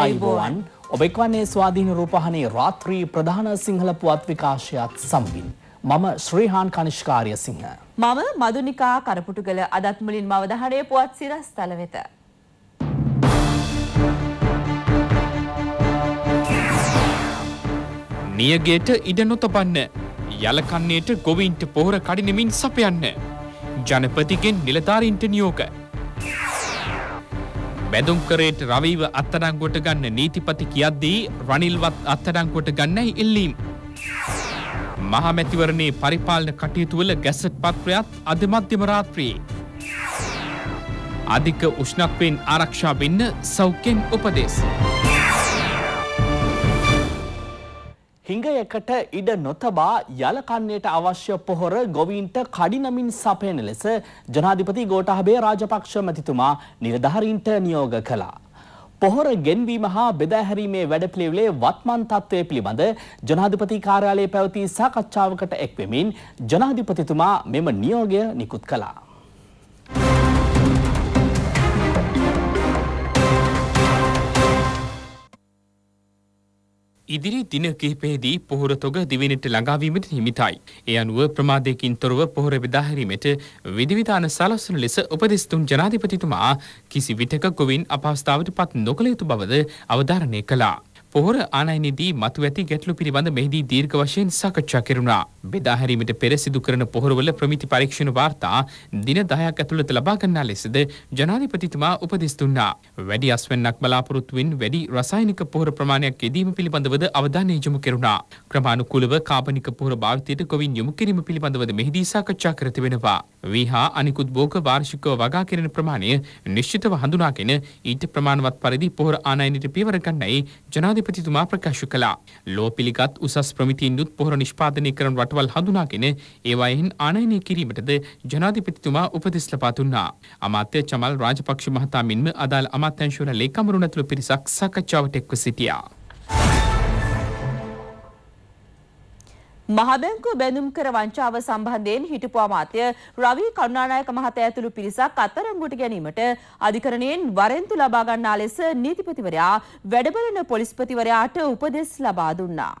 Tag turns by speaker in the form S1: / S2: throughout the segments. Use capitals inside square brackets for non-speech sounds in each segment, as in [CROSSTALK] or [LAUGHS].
S1: අයිබෝවන්
S2: ඔබ එක්වන්නේ ස්වාධීන රූපහනේ රාත්‍රී ප්‍රධාන සිංහල පුවත් විකාශයත් සමගින්. මම ශ්‍රීහාන් කනිෂ්කාරය සිංහ.
S1: මම මදුනිකා කරපුටුගල අදත් මුලින් මවදහනේ පුවත් සිරස් තල වෙත.
S3: නියගේට ඉඩ නොතබන්න යලකන්නේට ගොවින්ට පොහොර කඩිනමින් සපයන්න ජනපතිගෙන් නිලධාරීන්ට නියෝග බැදුම්කරේට රවීව අත්තරංගොට ගන්න නීතිපති කියද්දී රනිල්වත් අත්තරංකොට ගන්නයි ඉල්ලීම්. මහමැතිවරණේ පරිපාලන කටයුතුවල ගැසට් පත්‍රයත් අධමධ්‍යමරාත්‍රයේ. අධික උෂ්ණක්වෙන් ආරක්ෂා වෙන්න සෞඛ්‍යෙන් උපදේශ.
S2: අගයකට ඉඩ නොතබා යලකන්නයට අවශ්‍ය පොහොර ගොවීන්ට කඩිනමින් සපයන ලෙස ජනාධිපති ගෝටහබේ රාජපක්ෂ මැතිතුමා නිලධාරීන්ට නියෝග කළා. පොහොර ගෙන්වීම හා බෙදාහැරීමේ වැඩපිළිවෙලේ වත්මන් තත්ත්වය පිළිබඳ ජනාධිපති කාර්යාලයේ පැවති සාකච්ඡාවකට එක්වෙමින් ජනාධිපතිතුමා මෙම නියෝගය නිකුත් කළා.
S3: ඉදිරි දින කිහිපයේදී පොහොර තොග දිවිනට ළඟාවීමට හිමිතයි. ඒ අනුව ප්‍රමාදයකින් තොරව පොහොර බෙදාහැරීමට විධිවිධාන සලස්වන ලෙස උපදෙස් දුන් ජනාධිපතිතුමා කිසි විටක ගොවින් අපහසුතාවට පත් නොකළ යුතු බවද අවධාරණය කළා. පොහොර ආනයනයේදී මතු ඇති ගැටලු පිළිබඳ මෙහිදී දීර්ඝ වශයෙන් සාකච්ඡා කෙරුණා. බෙදා හැරීමට පෙර සිදු කරන පොහොරවල ප්‍රමිති පරීක්ෂණ වාර්තා දින 10ක් ඇතුළත ලබා ගන්නා ලෙසද ජනාධිපතිතුමා උපදෙස් දුන්නා. වැඩි අස්වැන්නක් බලාපොරොත්තුවෙන් වැඩි රසායනික පොහොර ප්‍රමාණයක් යෙදීම පිළිබඳවද අවධානය යොමු කෙරුණා. ක්‍රමානුකූලව කාබනික පොහොර භාවිතයට ගොවින් යොමු කිරීම පිළිබඳවද මෙහිදී සාකච්ඡා කර තිබෙනවා. වීහා අනිකුත් භෝග වාර්ෂිකව වගා කෙරෙන ප්‍රමාණය නිශ්චිතව හඳුනාගෙන ඊට ප්‍රමාණවත් පරිදි පොහොර ආනයනයට පියවර ගන්නයි ජනාධිපති සභාපතිතුමා ප්‍රකාශ කළා. ලෝ පිළිගත් උසස් ප්‍රමිතීන් යුත් පොහොර නිෂ්පාදනය කරන රටවල් හඳුනාගෙන ඒවායින් ආනයනය කිරීමටද ජනාධිපතිතුමා උපදෙස් ලබා දුන්නා. අමාත්‍ය චමල් රාජපක්ෂ මහතා මෙන්ම අදාළ අමාත්‍යංශවල ලේකම්වරුන් ඇතුළු පිරිසක් සාකච්ඡාවට එක්ව සිටියා.
S1: මහබැංකුව බැඳුම් කර වංචාව සම්බන්ධයෙන් හිටපු අමාත්‍ය රවි කරුණානායක මහතා ඇතුළු පිරිසක් අත්අඩංගුවට ගැනීමට අධිකරණයෙන් වරෙන්තු ලබා ගන්නා ලෙස නීතිපතිවරයා වැඩබලන පොලිස්පතිවරයාට උපදෙස් ලබා දුන්නා.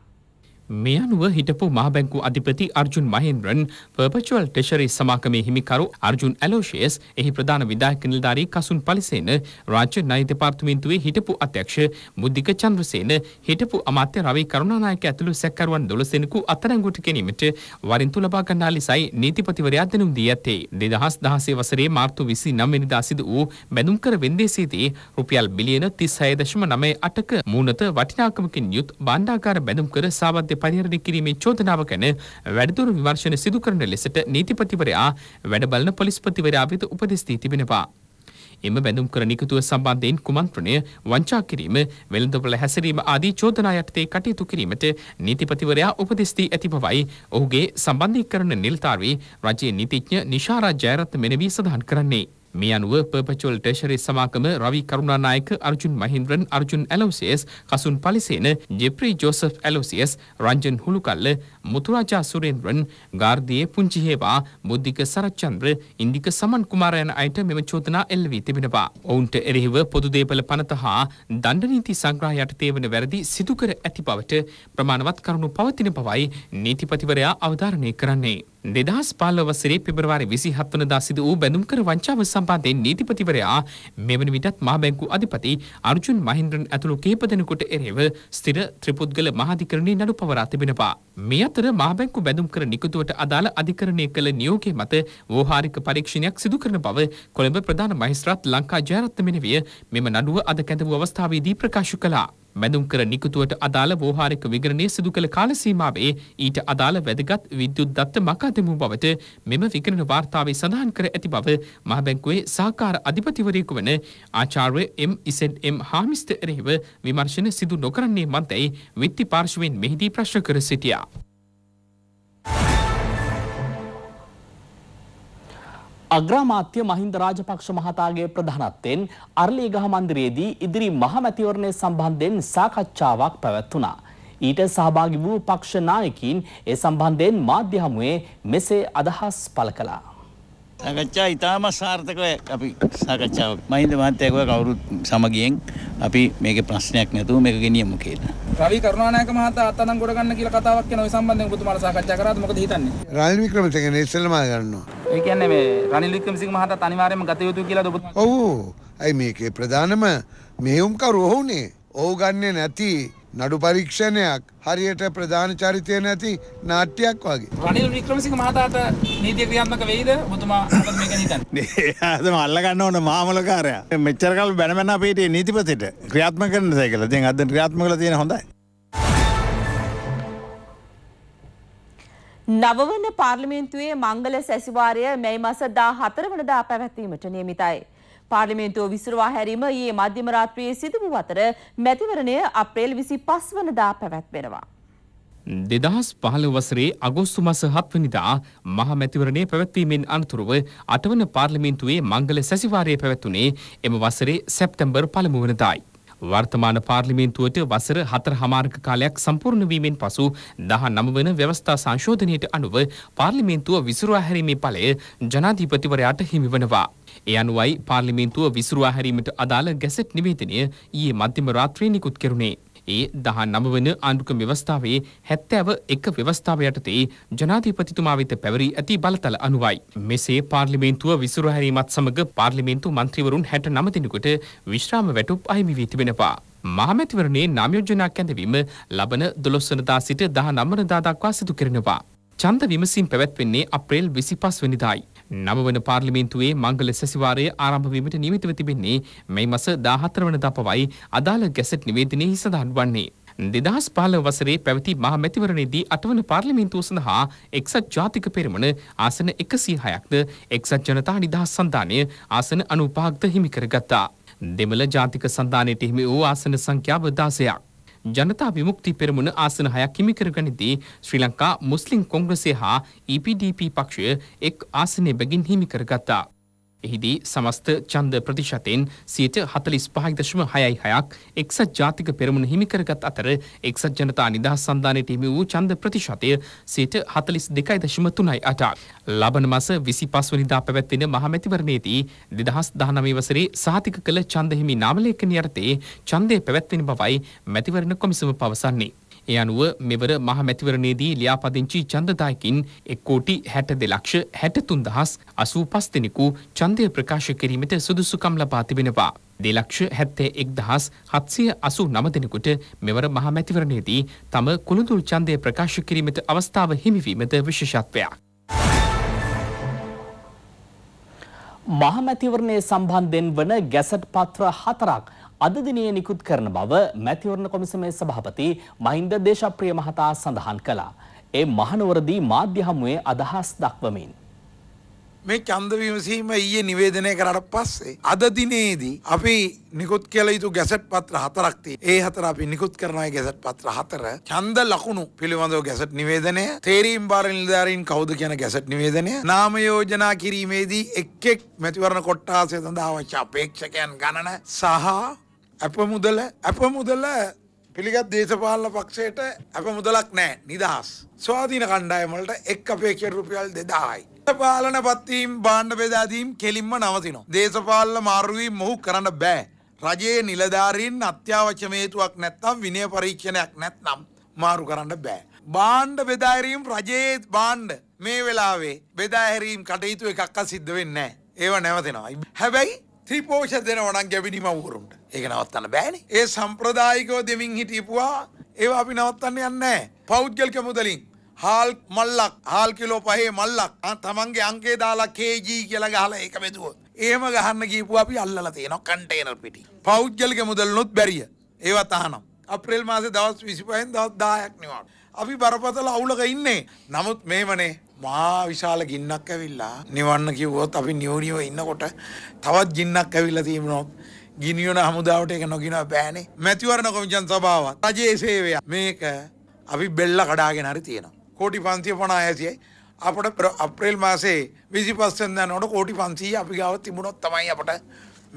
S3: මේ අනුව හිටපු මහබැංකු අධිපති අර්ජුන් මහේන්ද්‍රන් පර්පචුවල් ටෙෂරි සමාගමේ හිමිකරු අර්ජුන් ඇලෝෂයස් එහි ප්‍රධාන විධායක නිලධාරී කසුන් පලිසේන රාජ්‍ය ණය දෙපාර්තමේන්තුවේ හිටපු අධ්‍යක්ෂ මුද්දික චන්ද්‍රසේන හිටපු අමාත්‍ය රවි කරුණානායක ඇතුළු සැකකරුවන් 12 දෙනෙකු අත්අඩංගුවට ගැනීමට වරින්තු ලබා ගන්නා ලෙසයි නීතිපතිවරයා දැනුම් දී ඇත්තේ 2016 වසරේ මාර්තු 29 වෙනිදා සිදු වූ බැඳුම්කර වෙන්දේසියේදී රුපියල් බිලියන 36.98ක මූනත වටිනාකමකින් යුත් භාණ්ඩාගාර බැඳුම්කර සාවද්‍ය පරිහරණය කිරීමේ චෝදනාව ගැන වැඩිදුර විමර්ශන සිදු කරන ලෙසට නීතිපතිවරයා වැඩ බලන පොලිස්පතිවරයා වෙත උපදෙස් දී තිබෙනවා. එම බැඳුම් කර නිකුතුව සම්බන්ධයෙන් කුමන්ත්‍රණය වංචා කිරීම වෙළඳපොළ හැසිරීම ආදී චෝදනා යටතේ කටයුතු කිරීමට නීතිපතිවරයා උපදෙස් දී ඇති බවයි ඔහුගේ සම්බන්ධීකරණ නිලධාරී රජයේ නීතිඥ නිශාරා ජයරත්න මෙනවී සඳහන් කරන්නේ. මේ අනුව පර්පචුවල් ටෙෂරි සමාකම රවි කරුණානායක අර්ජුන් මහින්ද්‍රන් අර්ජුන් ඇලෝසියස් කසුන් පලිසේන ජෙප්‍රී ජෝසප් ඇලෝසියස් රංජන් හුළුකල්ල මුතුරාජා සුරේන්ද්‍රන් ගාර්දියේ පුංචිහේවා බුද්ධික සරච්චන්ද්‍ර ඉන්දික සමන් කුමාරයන අයට මෙම චෝදනා එල්ලවී තිබෙනවා. ඔවුන්ට එරෙහිව පොදුදේපල පනත හා දණ්ඩනීති සංග්‍රහ යටතේ වන වැරදි සිදුකර ඇති බවට ප්‍රමාණවත් කරුණු පවතින බවයි නීතිපතිවරයා අවධාරණය කරන්නේ. දෙදහස් පාලවසරේ පෙබරවාරි විසිහත් වනදා සිද වූ බැඳුම්කර වංචාව සම්පාදයෙන් නීතිපතිවරයා මෙවන විටත් මහබැංකු අධිපති අර්ජුන් මහින්ද්‍රන් ඇතුළු කේපදනකොට එරෙව ස්ථිර ත්‍රිපුද්ගල මහාධිකරණය නඩු පවරා තිබෙනවා. මේ අතර මහබැංකු බැඳුම්කර නිකුතුවට අදාළ අධිකරණය කළ නියෝගය මත වෝහාරික පරීක්ෂණයක් සිදු කරන බව කොළඹ ප්‍රධාන මහිස්ත්‍රාත් ලංකා ජයරත්න මෙනවිය මෙම නඩුව අද කැඳවූ අවස්ථාවේදී ප්‍රකාශ කළා. මැදුම්කර නිකුතුවට අදාළ වෝහාරික විගරණය සිදු කළ කාලසීමාවේ ඊට අදාළ වැදගත් විද්‍යුත් දත්ත මකා දෙමු බවට මෙම විකරණ වාර්තාවේ සඳහන් කර ඇති බව මහබැංකුවේ සහකාර අධිපතිවරයෙකු වන ආචාර්ය එම්.එම්. හාමිස්ත එරෙහිව විමර්ශන සිදු නොකරන්නේ මන්තැයි විත්ති පාර්ශවයෙන් මෙහිදී ප්‍රශ්න කර සිටියා.
S2: අග්‍රාමාත්‍ය මහින්ද රාජපක්ෂ මහතාගේ ප්‍රධානත්වයෙන් අරලියගහ මන්දිරයේදී ඉදිරි මහමැතිවරණය සම්බන්ධයෙන් සාකච්ඡාවක් පැවැත්වුණා. ඊට සහභාගි වූ පක්ෂ නායකයින් ඒ සම්බන්ධයෙන් මාධ්‍ය හමුවේ මෙසේ අදහස් පළ කළා.
S4: සාකච්ඡා ඉතාම සාර්ථකව අපි සාකච්ඡාව මහින්ද මහත්තයාගව කවුරුත් සමගියෙන් අපි මේක ප්‍රශ්නයක් නැතුව මේක ගෙනියමු කියලා.
S5: රවි කරුණානායක මහතා අත්අඩංගුවට ගන්න කියලා කතාවක් යන ඔය
S3: සම්බන්ධයෙන් ඔබතුමාලා සාකච්ඡා කරාද මොකද හිතන්නේ?
S4: රාජ්‍ය වික්‍රමසිංහ ඉස්සෙල්ලාම ගන්නවා. ඒ කියන්නේ මේ රනිල්
S5: වික්‍රමසිංහ මහතාත් අනිවාර්යයෙන්ම ගත යුතු කියලාද ඔබතුමා? ඔව්. අයි මේකේ ප්‍රධානම මෙහෙයුම්කරු ඔහුනේ. ඔහු ගන්නේ නැති නඩු පරීක්ෂණයක් හරියට ප්‍රධාන චරිතය
S3: නැති නාට්‍යයක් වගේ. රනිල් වික්‍රමසිංහ මහතාට නීතිය ක්‍රියාත්මක වෙයිද? ඔබතුමා මොකද මේක
S5: හිතන්නේ? අද [LAUGHS] මම අල්ල ගන්න ඕන මාමලකාරයා. මෙච්චර කල් බැන බැන අපේ නීතිපතිට ක්‍රියාත්මක කරන්නද කියලා. දැන් අද ක්‍රියාත්මක කරලා තියෙන හොඳයි.
S1: නවවන පාර්ලිමේන්තුවේ මංගල සැසිවාරය මැයි මස 14 වනදා පැවැත්වීමට නියමිතයි. පාර්ලිමේන්තුව විසිරවා හැරීම ඊයේ මධ්‍යම රාත්‍රියේ සිදු වූ අතර මැතිවරණය අප්‍රේල් 25 වනදා පැවැත්වෙනවා.
S3: 2015 වසරේ අගෝස්තු මාස 7 වෙනිදා මහ මැතිවරණය පැවැත්වීමෙන් අනතුරුව 8 වන පාර්ලිමේන්තුවේ මංගල සැසිවාරය පැවැත්ුණේ එම වසරේ සැප්තැම්බර් පළමු වනදායි. වර්තමාන පාර්ලිමේන්තුවට වසර හතර හමාරක කාලයක් සම්පූර්ණ වීමෙන් පසු දහ නම වන ව්‍යවස්ථා සංශෝධනයට අනුව පාර්ලිමේන්තුව විසුරවා හැරීමේ ඵලය ජනාධිපතිවරයාට හිමිවනවා. ඒ අනුවයි පාර්ලිමේන්තුව විසුරවා හැරීමට අදාළ ගැසට් නිවේදනය ඊයේ මධ්‍යම රාත්‍රියේ නිකුත් කෙරුණේ. ඒ 19 වන ආණ්ඩුක ව්‍යවස්ථාවේ 71 ව්‍යවස්ථාව යටතේ ජනාධිපතිතුමා වෙත පැවරී ඇති බලතල අනුවයි. මෙසේ පාර්ලිමේන්තුව විසුරු හැරීමත් සමග පාර්ලිමේන්තු මන්ත්‍රීවරුන් 69 දෙනෙකුට විශ්‍රාම වැටුප් අහිමි වී තිබෙනවා. මහමැතිවරණයේ නම් යෝජනා කැඳවීම ලබන 12 වනදා සිට 19 වනදා දක්වා සිදු කරනවා. ඡන්ද විමසීම් පැවැත්වෙන්නේ අප්‍රේල් 25 වෙනිදායි. නවවන පාර්ලිමේන්තුවේ මංගල සැසිවාරයේ ආරම්භ වීමට නියමිතව තිබෙන්නේ මේ මස 14 වනදා පවයි අදාළ ගැසට් නිවේදනයේ සඳහන් වන්නේ. දෙදහස් පාල වසරේ පැවති මහ මැතිවරණයේදී අටවන පාර්ලිමේන්තුව සඳහා එක්සත් ජාතික පෙරමුණ ආසන එකසී හයක්ද එක්සත් ජනතා නිදහස් සන්ධානය ආසන අනුපාක්ද හිමිකරගත්තා. දෙමළ ජාතික සන්ධානයට හිමි වූ ආසන සංඛ්‍යාව දාසයක්. ජනතා විමුක්ති පෙරමුණ ආසන හයක් හිමිකර ගනිද්දී ශ්‍රී ලංකා මුස්ලිම් කොංග්‍රසය හා EPDP පක්ෂය එක් ආසනය බැගින් හිමිකර ගත්තා. එහිදී සමස්ත ඡන්ද ප්‍රතිශතයෙන් සියයට හතලිස් පහදශම හයයි හයක් එක්සත් ජාතික පෙරමුණ හිමිකරගත් අතර එක්සත් ජනතා නිදහස් සන්ධානයට හිමි වූ ඡන්ද ප්‍රතිශතය සියයට හතලිස් දෙකයි දශම තුනයි අටක්. ලබන මස විසි පස්වනිදා පැවැත්වෙන මහමැතිවරණයේදී දෙදහස් දහනමේ වසරේ සහතික කළ ඡන්ද හිමි නාමලේඛනය යටතේ ඡන්දය පැවැත්වෙන බවයි මැතිවරණ කොමිසම පවසන්නේ. ඒ අනුව මෙවර මහ මැතිවරණයේදී ලියාපදිංචි ඡන්දදායකින් 1 කෝටි 62 ලක්ෂ 63085 දෙනෙකු ඡන්දය ප්‍රකාශ කිරීමට සුදුසුකම් ලබා තිබෙනවා. දෙලක්ෂ හැත්තේ එක් දහස් හත්සිය අසු නමදෙනකුට මෙවර මහ මැතිවරණයේදී තම කුළුඳුල් චන්දය ප්‍රකාශ කිරීමට අවස්ථාව හිමිවීමද විශෂත්වයක්.
S2: මහමැතිවරණය සම්බන්ධෙන් වන ගැසට් පත්‍ර හතරක් අද දිනේ නිකුත් කරන බව මැතිවරණ කොමිසමේ සභාපති මහින්ද දේශප්‍රිය මහතා සඳහන් කළා. ඒ මහනුවරදී මාධ්‍ය හමුවේ අදහස් දක්වමින්
S5: මේ ඡන්ද විමසීම ඊයේ නිවේදනය කරාට පස්සේ අද දිනේදී අපි නිකුත් කළ යුතු ගැසට් පත්‍ර හතරක් තියෙනවා. ඒ හතර අපි නිකුත් කරන ඒ ගැසට් පත්‍ර හතර ඡන්ද ලකුණු පිළිබඳව ගැසට් නිවේදනය, තේරීම් බාර නිලධාරීන් කවුද කියන ගැසට් නිවේදනය, නාම යෝජනා කිරීමේදී එක් එක් මැතිවරණ කොට්ටාසය සඳහා අවශ්‍ය අපේක්ෂකයන් ගණන සහ අප මුදල අප මුදල පිළිගත් දේශපාලන පක්ෂයට අප මුදලක් නෑ නිදහස්. ස්වාධීන කණ්ඩායමලට එක් අපේක්ෂ රුපියල් දෙදායි. පාලන පත්වීම් බාණ්ඩ බෙදාදීම් කෙලින්ම නවතිනවා. දේශපාලන මාරුවීම් මොහු කරන්න බෑ. රජයේ නිලධාරීන් අත්‍යවශ්‍යම හේතුවක් නැත්නම් විනය පරීක්ෂණයක් නැත්නම් මාරු කරන්න බෑ. බාණ්ඩ බෙදාහැරීම් රජයේ බාණ්ඩ මේ වෙලාවේ බෙදාහැරීම් කටයුතු එකක්වත් සිද්ධ වෙන්නේ නැහැ. ඒව නැවතෙනවා. හැබැයි ත්‍රිපෝෂ දෙනවා නම් ගැබිනි මව්වරුන්ට. ඒක නවත්තන්න බෑනේ. ඒ සම්ප්‍රදායිකව දෙමින් හිටපුවා ඒවා අපි නවත්තන්න යන්නේ නැහැ. පෞද්ගලික මුදලින් හාල් මල්ලක් හාල් කිලෝ පහේ මල්ලක් තමන්ගේ අංකේ දාලා KG කියලා ගහලා ඒක බෙදුවොත්. එහෙම ගහන්න ගිහපුවා අපි අල්ලලා තියෙනවා කන්ටේනර් පිටි. පෞද්ගලික මුදල්නොත් බැරිය. ඒවා තහනම්. අප්‍රේල් මාසේ දවස් 25න් දවස් 10ක් නිවාඩු. අපි බරපතල අවුලක ඉන්නේ. නමුත් මේවනේ මහා විශාල ගින්නක් ඇවිල්ලා නිවන්න කිව්වොත් අපි නියෝනියව ඉන්නකොට තවත් ගින්නක් ඇවිල්ලා තියෙනවා. ගිනියන හමුදාවට එක නොගිනව බෑනේ මැතිවරණ කොමිෂන් සභාව රජයේ සේවය මේක අපි බෙල්ල කඩාගෙන හරි තියෙනවා කෝටි පන්සිය පනා ඇසියයි අපට අප්‍රේල් මාසේ විසි පස්සෙන්දන්නට කෝටි පන්සී අපි ගාව තිබුණොත් තමයි අපට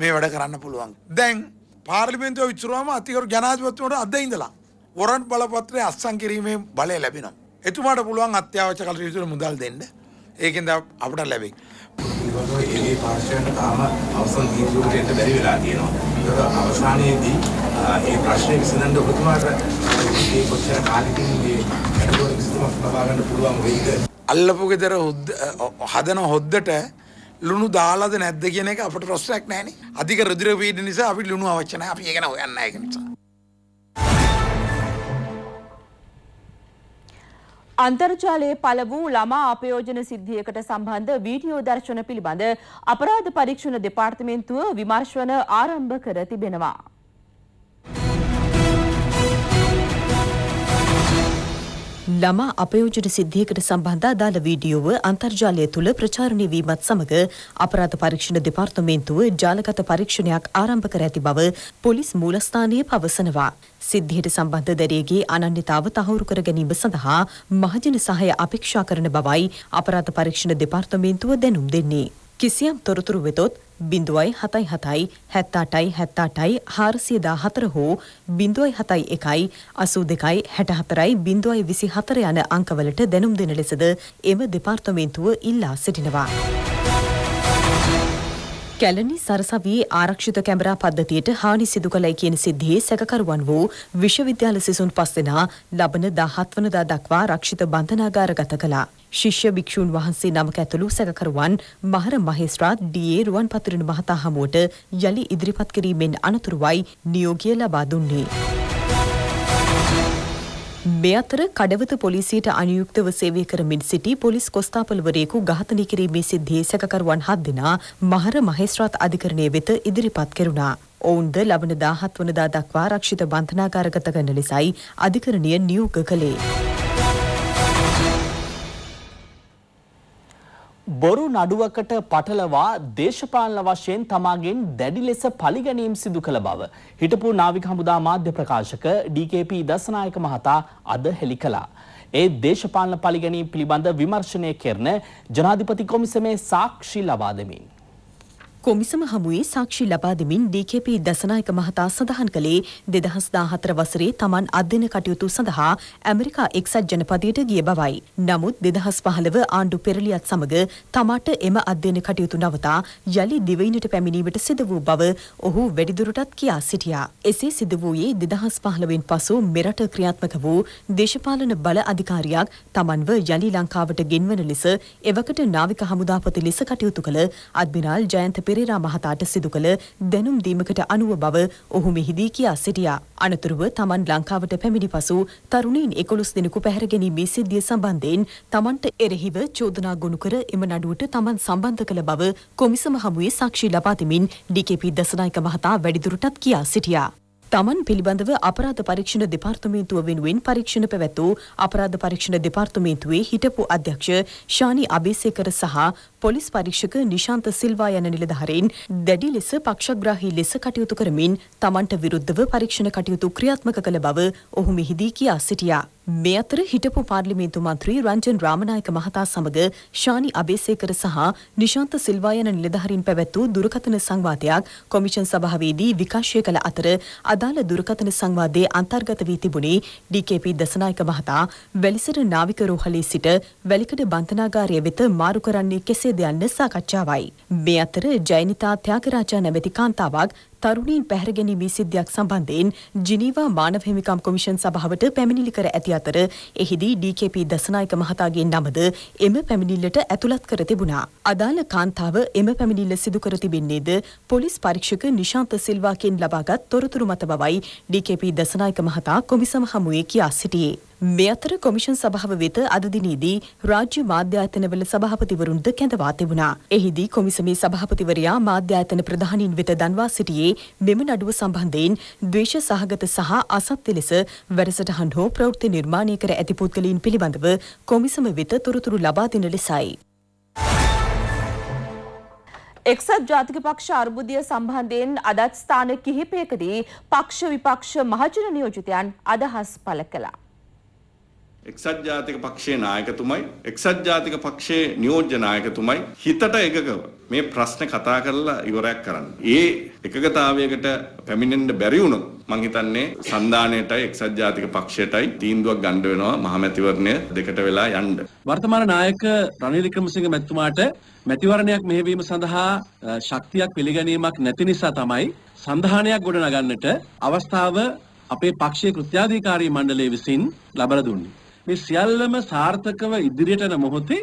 S5: මේ වැඩ කරන්න පුළුවන් දැන් පාර්ලිමෙන්තුව විචරුවම අතිකරු ජනාධිපතිවට අද ඉඳලා වොරන්ට් බලපත්‍රය අත්සන් කිරීමේ බලය ලැබෙනවා එතුමාට පුළුවන් අත්‍යවශ්‍ය කටයුතු මුදල් දෙන්න ඒකෙන්ද අපට ලැබෙයි ඒගේ පාර්ශවයන් තාම අවසන් තීන්දුවට එන්න බැරි වෙලා තියෙනවා. ඒක අවසානයේදී ඒ ප්‍රශ්නේ විසඳන්න ඔබතුමාට මේ කොච්චර කාලෙකින් මේ වැඩවල විසඳුමක් ලබා ගන්න පුළුවන් වෙයිද? අල්ලපු ගෙදර හදන හොද්දට ලුණු දාලාද නැද්ද කියන එක අපට ප්‍රශ්නයක් නැහැ නේ. අධික රුධිර පීඩන නිසා අපි ලුණු අවශ්‍ය නැහැ. අපි ඒක ගැන හොයන්නේ නැහැ ඒක නිසා.
S1: අන්තර්ජාලයේ පළ වූ ළමා අපයෝජන සිද්ධියකට සම්බන්ධ වීඩියෝ දර්ශන පිළිබඳ අපරාධ පරීක්ෂණ දෙපාර්තමේන්තුව විමර්ශන ආරම්භ කර තිබෙනවා.
S6: ළමා අපයෝජන සිද්ධියකට සම්බන්ධ අදාළ වීඩියෝව අන්තර්ජාලය තුළ ප්‍රචාරණය වීමත් සමග අපරාධ පරීක්ෂණ දෙපාර්තමේන්තුව ජාලගත පරීක්ෂණයක් ආරම්භ කර ඇති බව පොලිස් මූලස්ථානයේ පවසනවා. සිද්ධියට සම්බන්ධ දැරියගේ අනන්‍යතාව තහවුරු කර ගැනීම සඳහා මහජන සහය අපේක්ෂා කරන බවයි අපරාධ පරීක්ෂණ දෙපාර්තමේන්තුව දැනුම් දෙන්නේ. කිසියම් තොරතුරු වෙතොත් බිඳුවයි හතයි හතයි හැත්තාටයි හැත්තාටයි හාරසියදා හතර හෝ බිඳුවයි හතයි එකයි අසූ දෙකයි හැටහතරයි බිඳුවයි විසි හතර යන අංකවලට දැනුම් දෙන ලෙසද එම දෙපාර්තමේන්තුව ඉල්ලා සිටිනවා. කැලනි සරසවී ආරක්ෂිත කැමරා පද්ධතියට හානි සිදු කළයි කියන සිද්ධියේ සැකකරුවන් වූ විශ්වවිද්‍යාල සිසුන් පස් දෙනා ලබන 17 වනදා දක්වා රක්ෂිත බන්ධනාගාරගත කළා. ශිෂ්‍ය භික්ෂූන් වහන්සේ නමක ඇතුළු සැකකරුවන් මහර මහේස්ත්‍රාත් ඩී.ඒ. රුවන්පතුරන මහතා හමුවට යලි ඉදිරිපත් කිරීමෙන් අනතුරුවයි නියෝගය ලබා දුන්නේ. මේ අතර කඩවත පොලිසියට අනුයුක්තව සේවය කරමින් සිටි පොලිස් කොස්තාපල්වරයෙකු ඝාතනය කිරීමේ සිද්ධියේ සැකකරුවන් හත් දෙනා මහර මහේස්ත්‍රාත් අධිකරණය වෙත ඉදිරිපත් කෙරුණා. ඔවුන්ද ලබන 17 වනදා දක්වා ආරක්ෂිත බන්ධනාගාරගත කරන ලෙසයි අධිකරණය නියෝග කළේ. බොරු නඩුවකට පටලවා
S2: දේශපාලන වශයෙන් තමාගෙන් දැඩි ලෙස පලිගැනීම් සිදු කළ බව. හිටපු නාවික හමුදා මාධ්‍ය ප්‍රකාශක DKP දසනායක මහතා අද හෙළි කළා. ඒ දේශපාලන පලිගැනීම් පිළිබඳ විමර්ශනය කරන ජනාධිපති කොමිසමේ සාක්ෂි ලබා දෙමින්.
S6: කොමිසම හමුවේ සාක්ෂි ලබා දෙමින් DKP දසනායක මහතා සඳහන් කළේ 2014 වසරේ Taman අධ්‍යන කටයුතු සඳහා ඇමරිකා එක්සත් ජනපදයට ගිය බවයි. නමුත් 2015 ආණ්ඩු පෙරලියත් සමග තමාට එම අධ්‍යන කටයුතු නවතා යලි දිවයිනට පැමිණීමට සිදු වූ බව ඔහු වැඩිදුරටත් කියා සිටියා. එසේ සිදු වූයේ 2015න් පසු මෙරට ක්‍රියාත්මක වූ දේශපාලන බල අධිකාරියක් Tamanව යලි ලංකාවට ගෙන්වන ලෙස එවකට නාවික හමුදාපති ලෙස කටයුතු කළ අද්මිරාල් ජයන්ත පෙරේරා මහතාට සිදු කළ දැනුම් දීමකට අනුව බව ඔහු මෙහිදී කියා සිටියා. අනතුරුව තමන් ලංකාවට පැමිණි පසු තරුණීන් එකොළොස් දෙනෙකු පැහැර ගැනීමේ සිද්ධිය සම්බන්ධයෙන් තමන්ට එරෙහිව චෝදනා ගොනු කර එම නඩුවට තමන් සම්බන්ධ කළ බව කොමිසම හමුවේ සාක්ෂි ලබා දෙමින් ඩිකේපී දසනායක මහතා වැඩිදුරටත් කියා සිටියා. තමන් පිළිබඳව අපරාධ පරීක්ෂණ දෙපාර්තමේන්තුව වෙනුවෙන් පරීක්ෂණ පැවැත්වූ අපරාධ පරීක්ෂණ දෙපාර්තමේන්තුවේ හිටපු අධ්‍යක්ෂ ශානි අබේසේකර සහ පොලිස් පරීක්ෂක නිශාන්ත සිල්වා යන නිලධාරීන් දැඩි ලෙස පක්ෂග්‍රාහී ලෙස කටයුතු කරමින් තමන්ට විරුද්ධව පරීක්ෂණ කටයුතු ක්‍රියාත්මක කළ බව ඔහු මෙහිදී කියා සිටියා. මේ අතර හිටපු පාර්ලිමේන්තු මන්ත්‍රී රංජන් රාමනායක මහතා සමග ශානි අබේසේකර සහ නිශාන්ත සිල්වා යන නිලධාරීන් පැවැත් වූ දුරකථන සංවාදයක් කොමිෂන් සභාවේදී විකාශය කළ අතර අදාළ දුරකථන සංවාදයේ අන්තර්ගත වී තිබුණේ ඩීකේපී දසනායක මහතා වැලිසර නාවික රෝහලේ සිට වැලිකඩ බන්ධනාගාරය වෙත මාරු කරන්නේ කෙසේ නිෂේධයන් සාකච්ඡාවයි. මේ අතර ජයනිතා ත්‍යාගරාජා නැමැති කාන්තාවක් තරුණීන් පැහැරගැනීමේ සිද්ධියක් සම්බන්ධයෙන් ජිනීවා මානව හිමිකම් කොමිෂන් සභාවට පැමිණිලි කර ඇති අතර එහිදී DKP දසනායක මහතාගේ නමද එම පැමිණිල්ලට ඇතුළත් කර තිබුණා. අදාළ කාන්තාව එම පැමිණිල්ල සිදු කර තිබෙන්නේද පොලිස් පරීක්ෂක නිශාන්ත සිල්වාකෙන් ලබාගත් තොරතුරු මත බවයි DKP දසනායක මහතා කොමිසම හමුවේ කියා සිටියේ. මේ අතර කොමිෂන් සභාව වෙත අද දිනේදී රාජ්‍ය මාධ්‍යායතනවල සභාපතිවරුන්ද කැඳවා තිබුණා. එහිදී කොමිසමේ සභාපතිවරයා මාධ්‍යායතන ප්‍රධානීන් වෙත දන්වා සිටියේ වන්නේ මෙම නඩුව සම්බන්ධයෙන් ද්වේෂ සහගත සහ අසත්‍ය ලෙස වැඩසටහන් හෝ ප්‍රවෘත්ති නිර්මාණය කර ඇති පුද්ගලයින් පිළිබඳව කොමිසම වෙත තොරතුරු ලබා දෙන ලෙසයි.
S1: එක්සත් ජාතික පක්ෂ අර්බුදය සම්බන්ධයෙන් අදත් ස්ථාන කිහිපයකදී පක්ෂ විපක්ෂ මහජන නියෝජිතයන් අදහස් පළ කළා.
S4: එක්සත් ජාතික පක්ෂයේ නායකතුමයි එක්සත් ජාතික පක්ෂයේ නියෝජ්‍ය නායකතුමයි හිතට එකකව මේ ප්‍රශ්න කතා කරලා ඉවරයක් කරන්න. ඒ එකගතාවයකට පැමිණෙන්න බැරි වුණොත් මං හිතන්නේ සන්දානයටයි එක්සත් ජාතික පක්ෂයටයි තීන්දුවක් ගන්න වෙනවා මහමැතිවරණය දෙකට වෙලා යන්න. වර්තමාන නායක රනිල් වික්‍රමසිංහ මැතිතුමාට මැතිවරණයක් මෙහෙවීම සඳහා ශක්තියක් පිළිගැනීමක් නැති නිසා තමයි සන්ධානයක් ගොඩනගන්නට අවස්ථාව අපේ පක්ෂයේ කෘත්‍යාධිකාරී මණ්ඩලය විසින් ලබා දුන්නේ. මේ සියල්ලම සාර්ථකව ඉදිරියට යන මොහොතේ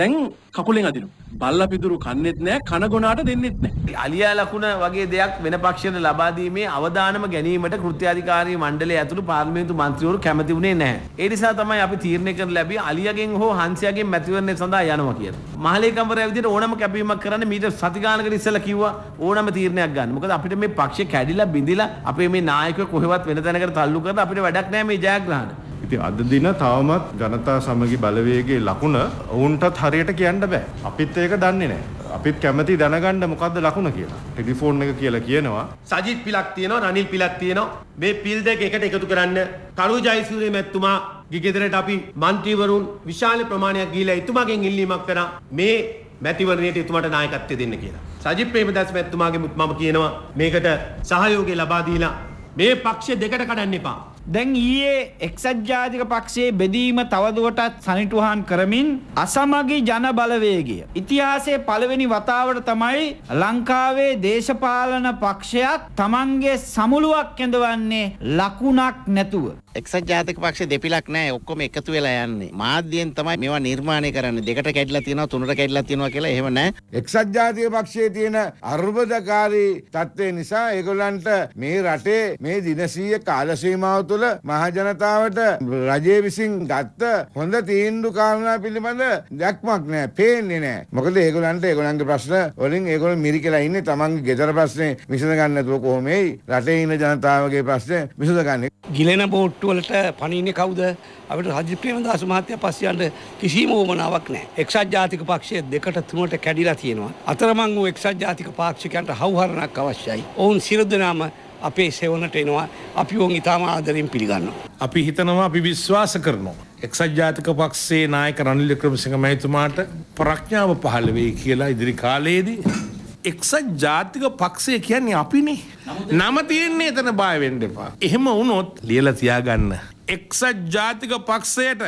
S4: දැන් කකුලෙන් අදිනවා. බල්ලා පිදුරු කන්නේත් නැහැ, කන ගොනාට දෙන්නෙත් නැහැ. අලියා ලකුණ වගේ දෙයක් වෙන පක්ෂයට ලබා දීමේ අවදානම ගැනීමට කෘත්‍යාධිකාරී මණ්ඩලය ඇතුළු පාර්ලිමේන්තු මන්ත්‍රීවරු කැමති වුණේ නැහැ. ඒ නිසා තමයි අපි තීරණය කරන ලැබී අලියාගෙන් හෝ හංසයාගෙන් මැතිවරණය සඳහා යනවා කියලා. මහලේකම්වරයා විදිහට ඕනම කැපීමක් කරන්න මීට සති ගානකට ඉස්සෙල්ලා කිව්වා ඕනම තීරණයක් ගන්න. මොකද අපිට මේ පක්ෂය කැඩිලා බිඳිලා අපේ මේ නායකයෝ කොහෙවත් වෙන තැනකට තල්ලු කරලා අපිට වැඩක් නැහැ මේ ජයග්‍රහණ. ඉතින් අද දින තවමත් ජනතා සමගි බලවේගයේ ලකුණ ඔවුන්ටත් හරියට කියන්න බෑ. අපිත් ඒක දන්නේ නෑ. අපිත් කැමති දැනගන්න මොකද්ද ලකුණ කියලා. ටෙලිෆෝන් එක කියලා කියනවා. සජිත් පිලක් තියෙනවා, රනිල් පිලක් තියෙනවා. මේ පිල් දෙක එකට එකතු කරන්න කරු ජයසූරිය මැතිතුමා ගෙදරට අපි මන්ත්‍රීවරුන් විශාල ප්‍රමාණයක් ගිහිලා එතුමාගෙන් ඉල්ලීමක් කරා මේ මැතිවරණයට එතුමට නායකත්වය දෙන්න කියලා. සජිත් ප්‍රේමදාස මැතිතුමාගේ මම කියනවා මේකට සහයෝගය ලබා දීලා මේ පක්ෂ දෙකට කඩන්න එපා. දැන් ඊයේ එක්සත් ජාතික පක්ෂයේ බෙදීම තවදුරටත් සනිටුහන් කරමින් අසමගි ජන බලවේගය ඉතිහාසයේ පළවෙනි වතාවට තමයි ලංකාවේ දේශපාලන පක්ෂයක් Tamange සමුළුවක් ඇඳවන්නේ ලකුණක් නැතුව එක්සත් ජාතික පක්ෂේ දෙපිලක් නැහැ ඔක්කොම එකතු වෙලා යන්නේ මාධ්‍යයෙන්
S2: තමයි මේවා නිර්මාණය කරන්නේ දෙකට කැඩිලා තියෙනවා තුනට කැඩිලා තියෙනවා කියලා එහෙම නැහැ
S4: එක්සත් ජාතික පක්ෂයේ
S5: තියෙන අර්බුදකාරී තත්ත්වය නිසා ඒගොල්ලන්ට මේ රටේ මේ දිනසීය කාල සීමාව තුළ මහජනතාවට රජය විසින් ගත්ත හොඳ තීන්දුව කාරණා පිළිබඳ දැක්මක් නැහැ පේන්නේ නැහැ මොකද ඒගොල්ලන්ට ඒගොල්ලන්ගේ ප්‍රශ්න වලින් ඒගොල්ලෝ මිරිකලා ඉන්නේ තමන්ගේ ගෙදර ප්‍රශ්නේ විසඳ ගන්න නැතුව කොහොමයි රටේ ඉන්න ජනතාවගේ ප්‍රශ්නේ
S4: විසඳ ගන්න ගිලෙන බෝට් තට්ටුවලට පණීන්නේ කවුද? අපිට රජිත් ප්‍රේමදාස මහත්තයා පස්සියන්ට කිසිම උවමනාවක් නැහැ. එක්සත් ජාතික පක්ෂය දෙකට තුනට කැඩිලා තියෙනවා. අතරමං වූ එක්සත් ජාතික පාක්ෂිකයන්ට හවුහරණක් අවශ්‍යයි. ඔවුන් සියලු දෙනාම අපේ සෙවනට එනවා. අපි ඔවුන් ඉතාම ආදරෙන් පිළිගන්නවා. අපි හිතනවා අපි විශ්වාස කරනවා. එක්සත් ජාතික පක්ෂයේ නායක රනිල් වික්‍රමසිංහ මහතුමාට ප්‍රඥාව පහළ වෙයි කියලා ඉදිරි කාලයේදී
S5: එක්සත් ජාතික පක්ෂය කියන්නේ අපිනේ. නම තියෙන්නේ එතන බය වෙන්න එපා. එහෙම වුණොත් ලියලා තියාගන්න. එක්සත් ජාතික පක්ෂයට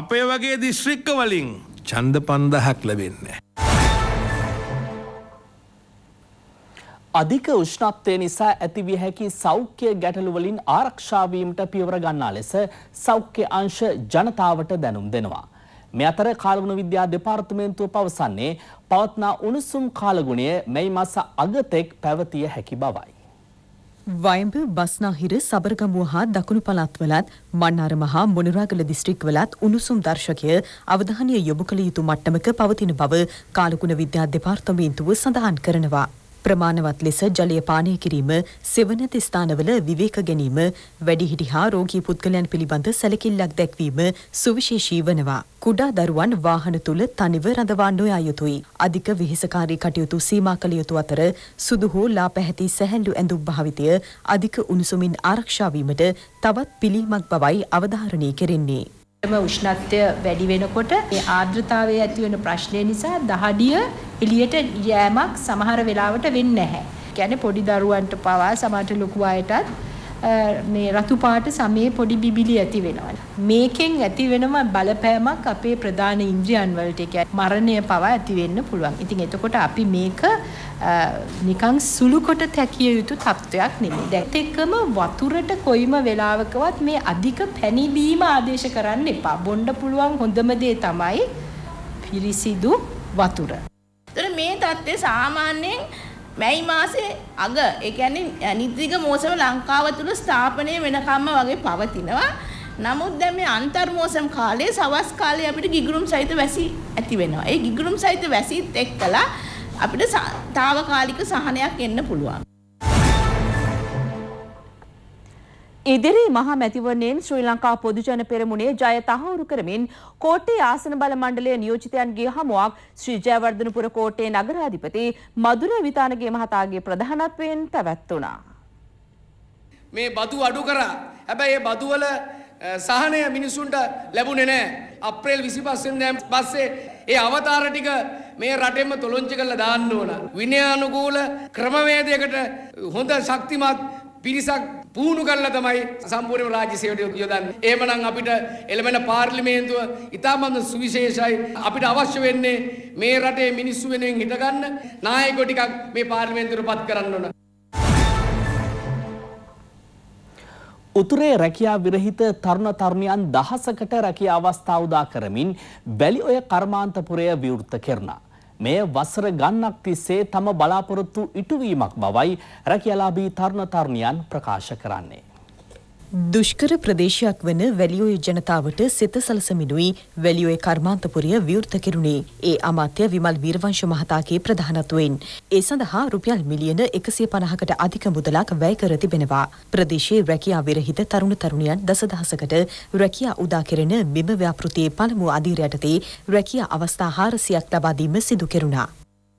S5: අපේ වගේ දිස්ත්‍රික්ක වලින් ඡන්ද 5000ක් ලැබෙන්නේ.
S2: අධික උෂ්ණත්වය නිසා ඇතිවිය හැකි සෞඛ්‍ය ගැටලුවලින් ආරක්ෂාවීමට පියවර ගන්නා ලෙස සෞඛ්‍ය අංශ ජනතාවට දැනුම් දෙනවා. මේ අතර කාලගුණ විද්‍යා දෙපාර්තමේන්තුව පවසන්නේ පවත්නා උණුසුම් කාලගුණය මේ මස අගතෙක් පැවතිය හැකි බවයි.
S6: වයඹ බස්නාහිර සබරගමුව හා දකුණු පළාත්වලත් මන්නාරම හා මොනරාගල දිස්ත්‍රික්වලත් උණුසුම් දර්ශකය අවධානය යොමු කළ යුතු මට්ටමක පවතින බව කාලගුණ විද්‍යා දෙපාර්තමේන්තුව සඳහන් කරනවා. ප්‍රමාණවත් ලෙස ජලය පානය කිරීම, සෙවණත ස්ථානවල විවේක ගැනීම, වැඩිහිටි හා රෝගී පුද්ගලයන් පිළිබඳ සැලකිල්ලක් දැක්වීම සුවිශේෂී වනවා. කුඩා දරුවන් වාහන තුල තනිව රඳවා නොයා යුතුයි. අධික විහිසකාරී කටයුතු සීමා කළ යුතු අතර සුදු හෝ ලා පැහැති සැහැල්ලු ඇඳුම් භාවිතය අධික උණුසුමින් ආරක්ෂා වීමට තවත් පිළිමක් බවයි අවධාරණය කෙරෙන්නේ.
S1: ම උෂ්ණත්වය වැඩි වෙනකොට ඒ ආර්ද්‍රතාවයේ ඇතිවෙන ප්‍රශ්නය නිසා දහඩිය එළියට යෑමක් සමහර වෙලාවට වෙන්නේ නැහැ. කියන්නේ පොඩි දරුවන්ට පවා සමහරට ලොකු අයටත් මේ රතු පාට සමයේ පොඩි බිබිලි ඇති වෙනවා. මේකෙන් ඇති වෙනම බලපෑමක් අපේ ප්‍රධාන ඉන්ද්‍රියන් වලට ඒ මරණය පවා ඇති වෙන්න පුළුවන්. ඉතින් එතකොට අපි මේක නිකන් සුළු කොට තැකිය යුතු තත්වයක් නෙමෙයි. දැත් එක්කම වතුරට කොයිම වෙලාවකවත් මේ අධික පැණිබීම ආදේශ කරන්න එපා. බොණ්ඩ පුළුවන් හොඳම දේ තමයි පිරිසිදු වතුර. මේ தත්ත්වය සාමාන්‍යයෙන් මැයි මාසේ අග ඒ කියන්නේ නිදිග මෝසම ලංකාව තුල ස්ථාපනය වෙනකම්ම වගේ පවතිනවා. නමුත් දැන් මේ අන්තර්මෝසම් කාලයේ සවස් කාලයේ අපිට ගිගුරුම් සහිත වැසි ඇති වෙනවා. ඒ ගිගුරුම් සහිත වැසිත් එක්කලා අපිට తాවකාලික සහනයක් එන්න පුළුවන්. ඉදිරි මහා මැතිවරණයෙන් ශ්‍රී ලංකා පොදුජන පෙරමුණේ ජය තහවුරු කරමින් කෝට්ටේ ආසන බල මණ්ඩලය නියෝජිතයන්ගේ හමුවක් ශ්‍රී ජයවර්ධනපුර කෝට්ටේ නගරාධිපති මధుර විතානගේ මහතාගේ ප්‍රධානත්වයෙන් පැවැත්වුණා.
S2: මේ බදු අඩු කරා. හැබැයි මේ බදුවල සහනය මිනිසුන්ට ලැබුණේ නැහැ. අප්‍රේල් 25 වෙනිදා පස්සේ ඒ අවතාර ටික මේ රටෙම තොලොංචි කරලා දාන්න ඕන. විනයානුකූල ක්‍රමවේදයකට හොඳ ශක්තිමත් පිරිසක් පුහුණු කරලා තමයි සම්පූර්ණයෙන්ම රාජ්‍ය සේවයට යොදන්නේ. එහෙමනම් අපිට එළමෙන පාර්ලිමේන්තුව ඉතාමත් සුවිශේෂයි. අපිට අවශ්‍ය වෙන්නේ මේ රටේ මිනිස්සු වෙනුවෙන් හිටගන්න නායකයෝ ටිකක් මේ පාර්ලිමේන්තුවට පත් කරන්න ඕන. උතුරේ රැකියා විරහිත තරුණ තරුණියන් දහසකට රැකියා අවස්ථා උදා කරමින් වැලි ඔය කර්මාන්තපුරය විවෘත කරනවා. මෙය වසර ගණනක් තිස්සේ තම බලාපොරොත්තු ඉටුවීමක් බවයි රැකියාලාභී තරුණ තරුණියන් ප්‍රකාශ කරන්නේ.
S6: දුෂ්කර ප්‍රදේශයක් වන වැලියෝය ජනතාවට සිත සලසමිනුයි වැලියෝය කර්මාන්තපුරය විවෘත කෙරුණේ ඒ අමාත්‍ය විමල් වීරවංශ මහතාගේ ප්‍රධානත්වයෙන් ඒ සඳහා රුපියල් මිලියන 150කට අධික මුදලක් වැය කර තිබෙනවා ප්‍රදේශයේ රැකියා විරහිත තරුණ තරුණියන් දසදහසකට රැකියා උදා කෙරෙන මෙම ව්‍යාපෘතියේ පළමු අදියර යටතේ රැකියා අවස්ථා 400ක් ලබා දීම සිදු කෙරුණා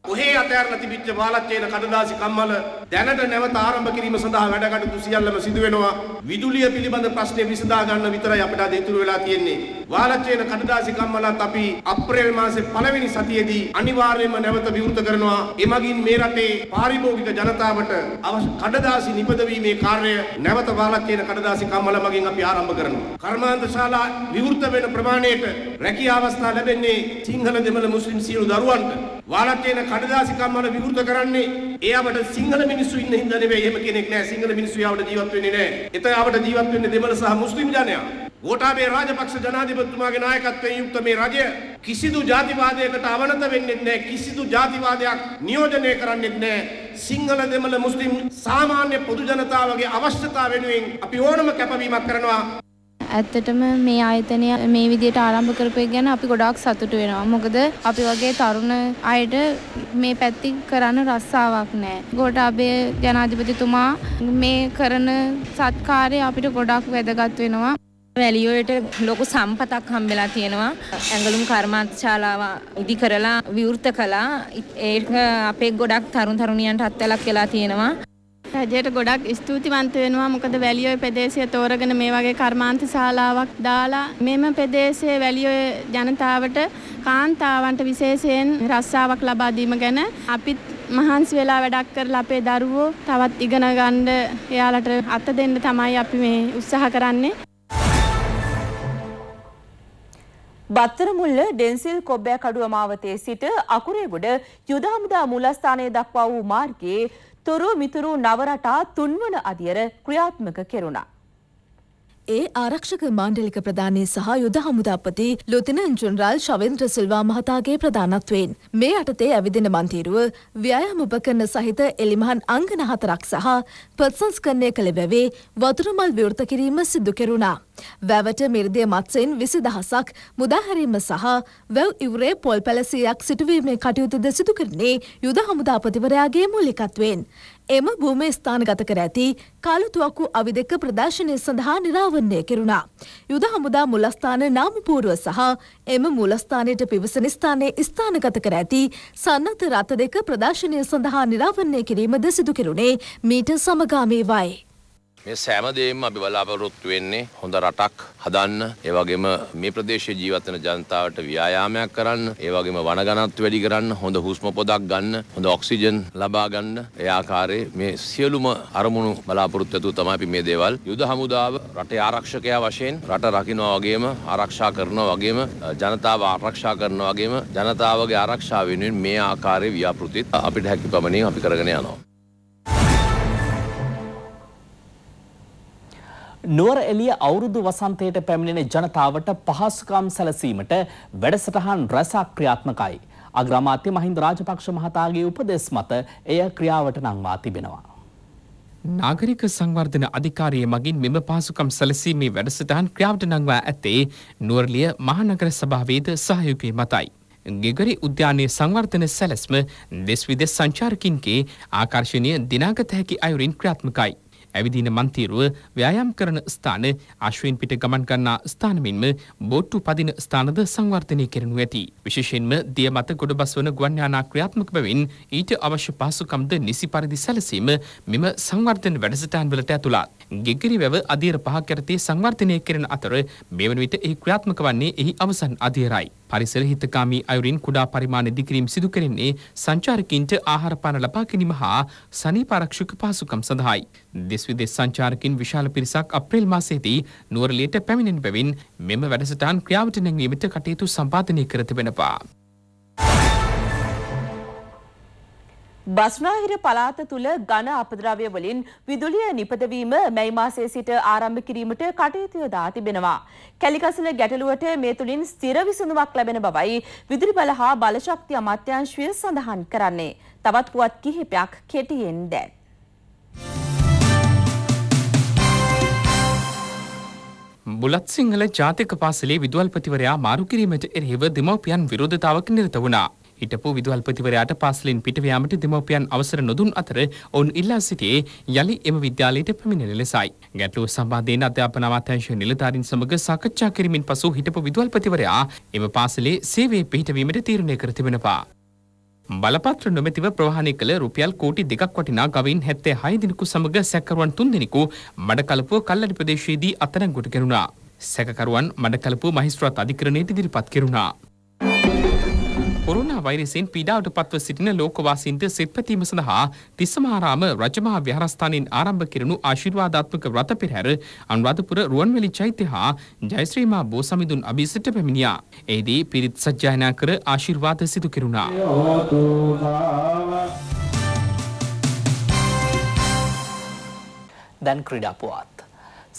S4: කොහේ අතෑරලා තිබිච්ච බාලච්චේන කඩදාසි කම්මල දැනට නැවත ආරම්භ කිරීම සඳහා වැඩකටයුතු සියල්ලම සිදු වෙනවා. විදුලිය පිළිබඳ ප්‍රශ්නේ විසඳා ගන්න විතරයි අපිට අද ඉතුරු වෙලා තියෙන්නේ. වාලච්චේන කඩදාසි කම්මලත් අපි අප්‍රේල් මාසේ පළවෙනි සතියේදී අනිවාර්යයෙන්ම නැවත විවෘත කරනවා. එමගින් මේ රටේ පාරිභෝගික ජනතාවට අවශ්‍ය කඩදාසි නිපදවීමේ කාර්යය නැවත වාලච්චේන කඩදාසි කම්මල මගින් අපි ආරම්භ කරනවා. කර්මාන්ත ශාලා විවෘත වෙන ප්‍රමාණයට රැකියාවස්ථා ලැබෙන්නේ සිංහල දෙමළ මුස්ලිම් සියලු දරුවන්ට ඔයාලා තියෙන කඩදාසිකම් වල විවෘත කරන්නේ ඒ අපට සිංහල මිනිස්සු ඉන්න හින්දා නෙවෙයි එහෙම කෙනෙක් නෑ සිංහල මිනිස්සු යාවට ජීවත් වෙන්නේ නෑ එතන අපට ජීවත් වෙන්නේ දෙමළ සහ මුස්ලිම් ජනයා ගෝඨාභය රාජපක්ෂ ජනාධිපතිතුමාගේ නායකත්වයෙන් යුක්ත මේ රජය කිසිදු ජාතිවාදයකට අවනත වෙන්නේ නැහැ කිසිදු ජාතිවාදයක් නියෝජනය කරන්නේ නැහැ සිංහල දෙමළ මුස්ලිම් සාමාන්‍ය පොදු ජනතාවගේ අවශ්‍යතාව වෙනුවෙන් අපි ඕනම කැපවීමක් කරනවා
S1: ඇත්තටම මේ ආයතනය මේ විදියට ආරම්භ කරපු ගැන අපි ගොඩාක් සතුටු වෙනවා. මොකද අපි වගේ තරුණ අයට මේ පැත්ති කරන්න රස්සාවක් නැහැ. ගෝඨාභය ජනාධිපතිතුමා මේ කරන සත්කාරය අපිට ගොඩක් වැදගත් වෙනවා. වැලියෝයට ලොකු සම්පතක් හම්බෙලා තියෙනවා. ඇඟලුම් කර්මාන්තශාලාව ඉදි කරලා විවෘත කළා. ඒක අපේ ගොඩක් තරුණ තරුණියන්ට අත්වලක් වෙලා තියෙනවා. රජයට ගොඩක් ස්තුතිවන්ත වෙනවා මොකද වැලිඔය ප්‍රදේශය තෝරගෙන මේ වගේ කර්මාන්ත ශාලාවක් දාලා මෙම ප්‍රදේශයේ වැලිඔය ජනතාවට කාන්තාවන්ට විශේෂයෙන් රස්සාවක් ලබා දීම ගැන අපිත් මහන්සි වෙලා වැඩක් කරලා අපේ දරුවෝ තවත් ඉගෙන ගන්න එයාලට අත දෙන්න තමයි අපි මේ උත්සාහ කරන්නේ බත්තරමුල්ල ඩෙන්සිල් කොබ්බෑ කඩුව මාවතේ සිට අකුරේගොඩ යුදහමුදා මූලස්ථානය දක්වා වූ මාර්ගයේ තුරු මිතුරු නවරටා තුන්වන අධියර ක්‍රියාත්මක කෙරුණා.
S7: ඒ ආරක්ෂක මාණ්ඩලික ප්‍රධානී සහ යුද හමුදාපති ලොතිනන් ජුනරල් ශවෙන්ද්‍ර සිල්වා මහතාගේ ප්‍රධානත්වයෙන් මේ යටතේ ඇවිදින මන්තීරුව ව්‍යයම් උපකරණ සහිත එලිමහන් අංගන හතරක් සහ ප්‍රතිසංස්කරණය කළ බැවේ වතුරමල් විවෘත කිරීම සිදු කෙරුණා. වැවට මිර්දිය මත්සෙන් විසි දහසක් මුදාහැරීම සහ වැව් ඉවරේ පොල් පැලසියක් සිටුවීමේ කටයුතුද සිදු කරන්නේ යුද හමුදාපතිවරයාගේ මූලිකත්වයෙන්. එම භූමි ස්ථානගත කර ඇති කළුතුවක්කු අවි දෙක ප්‍රදර්ශනය සඳහා නිරාවරණය කෙරුණා. යුද හමුදා මුලස්ථාන නාමපූරුව සහ එම මුලස්ථානයට පිවිසන ස්ථානයේ ස්ථානගත කර ඇති සන්නත රථ දෙක ප්‍රදර්ශනය සඳහා නිරාවරණය කිරීමද සිදු කෙරුණේ මීට සමගාමීවයි.
S4: මේ සෑම දෙයක්ම අපි බලාපොරොත්තු වෙන්නේ හොඳ රටක් හදන්න, ඒ වගේම මේ ප්‍රදේශයේ ජීවත් වෙන ජනතාවට ව්‍යායාමයක් කරන්න, ඒ වගේම වන ඝනත්වය වැඩි කරන්න, හොඳ හුස්ම පොදක් ගන්න, හොඳ ඔක්සිජන් ලබා ගන්න. ඒ ආකාරයේ මේ සියලුම අරමුණු බලාපොරොත්තු ඇතුව තමයි අපි මේ දේවල් යුද හමුදාව රටේ ආරක්ෂකයා වශයෙන් රට රකින්නවා වගේම ආරක්ෂා කරනවා වගේම ජනතාව ආරක්ෂා කරනවා වගේම ජනතාවගේ ආරක්ෂාව වෙනුවෙන් මේ ආකාරයේ ව්‍යාපෘති අපිට හැකි පමණින් අපි කරගෙන යනවා.
S2: නුවර එළිය අවුරුදු වසන්තයට පැමිණෙන ජනතාවට පහසුකම් සැලසීමට වැඩසටහන් රැසක් ක්‍රියාත්මකයි. අග්‍රාමාත්‍ය මහින්ද රාජපක්ෂ මහතාගේ උපදෙස් මත එය ක්‍රියාවට නංවා තිබෙනවා.
S3: නාගරික සංවර්ධන අධිකාරය මගින් මෙම පාසුකම් සැලසීමේ වැඩසටහන් ක්‍රියාවට නංවා ඇත්තේ නුවරලිය මහනගර සභාවේද සහයුකය මතයි. ගෙගරි උද්‍යානය සංවර්ධන සැලැස්ම දෙස් විදෙස් සංචාරකින්ගේ ආකර්ශණය දිනාගත හැකි අයුරින් ක්‍රාත්මකයි. ඇවිදින මන්තීරුව ව්‍යායාම් කරන ස්ථාන අශ්වයෙන් පිට ගමන් ගන්නා ස්ථානමින්ම බෝට්ටු පදින ස්ථානද සංවර්ධනය කරනු ඇති. විශේෂයෙන්ම දිය මත ගොඩබස් වන ගුවන්යානා ක්‍රියාත්මක බැවින් ඊට අවශ්‍ය පාසුකම්ද නිසි පරිදි සැලසීම මෙම සංවර්ධන වැඩසටාන්වලට ඇතුළත්. ගෙගරි වැව අධීර පහක් යටතේ සංවර්ධනය කෙරෙන අතර මෙවන විට එහි ක්‍රියාත්මක වන්නේ එහි අවසන් අධීරයි. පරිසර හිතකාමී අයුරින් කුඩා පරිමාණ දිකිරීම් සිදු කරන්නේ සංචාරකින්ට ආහාර පාන ලබා ගැනීම හා සනීපාරක්ෂක පහසුකම් සඳහායි. දෙස් විදෙස් සංචාරකින් විශාල පිරිසක් අප්‍රේල් මාසයේදී නුවරළියට පැමිණෙන බැවින් මෙම වැඩසටහන් ක්‍රියාවට නැංවීමට කටයුතු සම්පාදනය කර තිබෙනවා.
S1: බස්නාහිර පළාත තුළ ඝන අපද්‍රව්‍ය වලින් විදුලිය නිපදවීම මැයි මාසයේ සිට ආරම්භ කිරීමට කටයුතු යොදා තිබෙනවා. කැලිකසල ගැටලුවට මේ තුලින් ස්ථිර විසඳුමක් ලැබෙන බවයි විදුලි බල හා බලශක්ති අමාත්‍යාංශය සඳහන් කරන්නේ. තවත් පුවත් කිහිපයක් කෙටියෙන් දැන්.
S3: බුලත් සිංහල ජාතික පාසලේ විදුවල්පතිවරයා මාරු කිරීමට එරෙහිව දෙමව්පියන් විරෝධතාවක් නිරත වුණා. හිටපු විදුහල්පතිවරයාට පාසලෙන් පිටවයාමට දෙමව්පියන් අවසර නොදුන් අතර ඔවුන් ඉල්ලා සිටියේ යළි එම විද්‍යාලයට පැමිණෙන ලෙසයි. ගැටලුව සම්බන්ධයෙන් අධ්‍යාපන අමාත්‍යාංශ නිලධාරීන් සමග සාකච්ඡා කිරීමෙන් පසු හිටපු විදුහල්පතිවරයා එම පාසලේ සේවයේ පිහිටවීමට තීරණය කර තිබෙනවා. බලපත්‍ර නොමැතිව ප්‍රවාහණය කළ රුපියල් කෝටි දෙකක් වටිනා ගවින් හැත්තේ හය දිනකු සමග සැකරුවන් තුන් දෙනෙකු මඩකලපුව කල්ලඩි ප්‍රදේශයේදී අත්අඩංගුවට කෙරුණා. සැකකරුවන් මඩකලපුව මහිස්ත්‍රාත් අධිකරණයට ඉදිරිපත් කෙරුණා. කොරුණා වෛරසයෙන් පීඩාවට පත්ව සිටින ලෝකවාසීන්ට සිත්පැතීම සඳහා තිස්සමහාරාම රජමහා විහාරස්ථානයෙන් ආරම්භ කෙරෙනු ආශිර්වාදාත්මක ව්‍රත පෙරහැර අනුරාධපුර රුවන්වැලි චෛත්‍ය හා ජයශ්‍රීමා බෝසමිඳුන් අභිසිට පැමිණියා. එෙහිදී පිරිත් සජ්ජායනා කර ආශිර්වාද සිදු කෙරුණා.
S2: දැන් ක්‍රීඩා පුවත්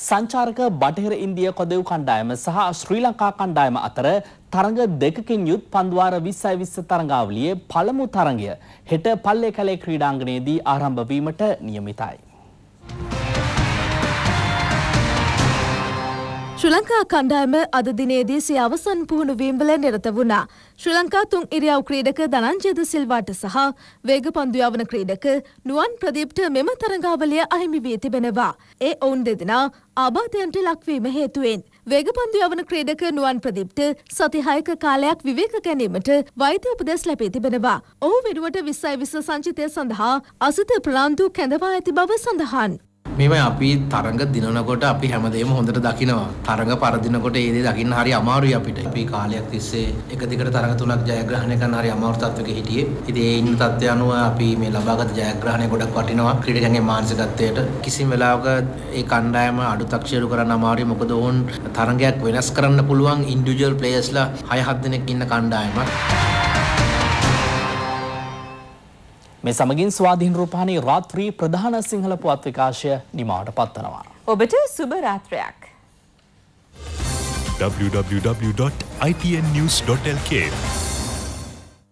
S2: සංචාරක බටහිර ඉන්දිය කොදව් කණ්ඩායම සහ ශ්‍රී ලංකා කණ්ඩායම අතර තරඟ දෙකකින් යුත් පන්දුවාර 20යි 20 තරඟාවලියේ පළමු තරඟය හෙට පල්ලේ කැලේ ක්‍රීඩාංගණයේදී ආරම්භ වීමට නියමිතයි.
S7: ශ්‍රී ලංකා කණ්ඩායම අද දිනේදී සිය අවසන් පුහුණු වීමවල නිරත වුණා. ශ්‍රී ලංකා තුන් ඉරියව් ක්‍රීඩක ධනංජයද සිල්වාට සහ වේග පන්දු යවන ක්‍රීඩක නුවන් ප්‍රදීප්ට මෙම තරඟාවලිය අහිමි වී තිබෙනවා. ඒ ඔවුන් දෙදෙනා ආබාධයන්ට ලක්වීම හේතුවෙන්. වේග පන්දු යවන ක්‍රීඩක නුවන් ප්‍රදීප්ට සති හයක කාලයක් විවේක ගැනීමට වෛද්‍ය උපදෙස් ලැබී තිබෙනවා. ඔහු වෙනුවට විස්සයි විස්ස සංචිතය සඳහා අසිත ප්‍රාන්දු කැඳවා ඇති බව සඳහන්.
S3: මෙම අපි තරඟ දිනනකොට අපි හැමදේම හොඳට දකිනවා තරඟ පරදිනකොට ඒදේ දකින්න හරි අමාරුයි අපිට අපි කාලයක් තිස්සේ එක දිගට තරඟ තුනක් ජයග්‍රහණය කරන හරි අමාරු තත්වයක හිටියේ ඉතින් ඒ ඉන්න තත්ත්වය අනුව අපි මේ ලබාගත්
S4: ජයග්‍රහණය ගොඩක් වටිනවා ක්‍රීඩකයන්ගේ මානසිකත්වයට කිසිම වෙලාවක ඒ කණ්ඩායම අඩුතක්සේරු
S2: කරන්න අමාරුයි මොකද ඔවුන් තරඟයක් වෙනස් කරන්න පුළුවන් ඉන්ඩිවිජුවල් ප්ලේයර්ස්ලා 6 7 දෙනෙක් ඉන්න කණ්ඩායමක් මේ සමගින් ස්වාධීන් රූපහානි රාත්‍රී ප්‍රධාන සිංහල පුවත් විකාශය නිමාවට පත්වනවා.
S1: ඔබට සුබ රාත්‍රයක්.
S6: www.itnnews.lk